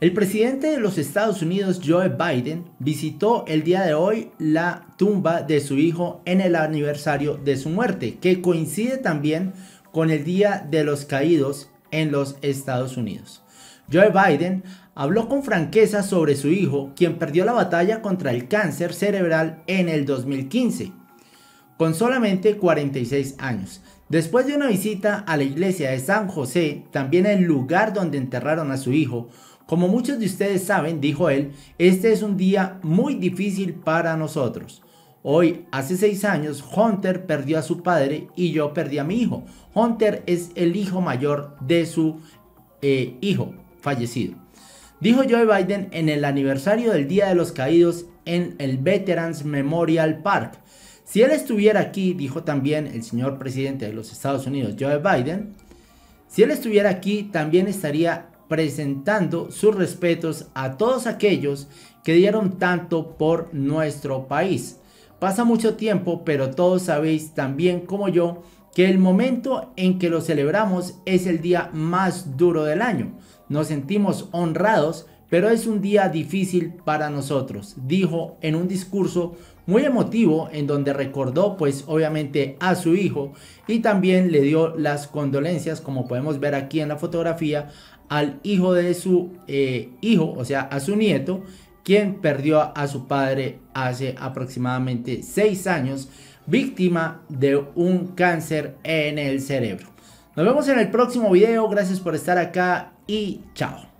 El presidente de los Estados Unidos, Joe Biden, visitó el día de hoy la tumba de su hijo en el aniversario de su muerte, que coincide también con el Día de los Caídos en los Estados Unidos. Joe Biden habló con franqueza sobre su hijo, quien perdió la batalla contra el cáncer cerebral en el 2015 con solamente 46 años. Después de una visita a la iglesia de San José, también el lugar donde enterraron a su hijo, como muchos de ustedes saben, dijo él, este es un día muy difícil para nosotros. Hoy, hace seis años, Hunter perdió a su padre y yo perdí a mi hijo. Hunter es el hijo mayor de su eh, hijo fallecido. Dijo Joe Biden en el aniversario del Día de los Caídos en el Veterans Memorial Park. Si él estuviera aquí, dijo también el señor presidente de los Estados Unidos, Joe Biden, si él estuviera aquí, también estaría presentando sus respetos a todos aquellos que dieron tanto por nuestro país. Pasa mucho tiempo, pero todos sabéis también como yo que el momento en que lo celebramos es el día más duro del año. Nos sentimos honrados pero es un día difícil para nosotros, dijo en un discurso muy emotivo en donde recordó pues obviamente a su hijo y también le dio las condolencias como podemos ver aquí en la fotografía al hijo de su eh, hijo, o sea a su nieto, quien perdió a su padre hace aproximadamente 6 años, víctima de un cáncer en el cerebro. Nos vemos en el próximo video, gracias por estar acá y chao.